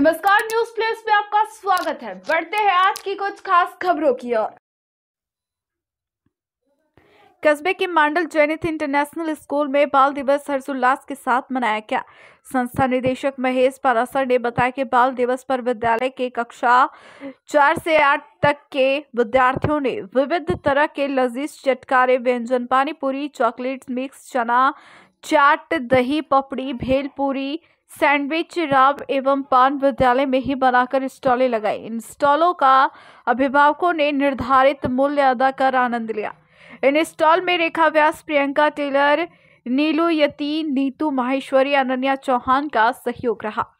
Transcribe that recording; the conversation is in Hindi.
नमस्कार न्यूज प्लेस में आपका स्वागत है बढ़ते हैं आज की कुछ खास खबरों की ओर कस्बे के मांडल जैनिथ इंटरनेशनल स्कूल में बाल दिवस हर्षोल्लास के साथ मनाया गया संस्था निदेशक महेश पारासर ने बताया कि बाल दिवस पर विद्यालय के कक्षा चार से आठ तक के विद्यार्थियों ने विविध तरह के लजीज चटकारे व्यंजन पानी पूरी चॉकलेट मिक्स चना चाट दही पपड़ी भेलपूरी सैंडविच राब एवं पान विद्यालय में ही बनाकर स्टॉलें लगाई इन स्टॉलों का अभिभावकों ने निर्धारित मूल्य अदा कर आनंद लिया इन स्टॉल में रेखा व्यास प्रियंका टेलर नीलू यती नीतू माहेश्वरी अनन्या चौहान का सहयोग रहा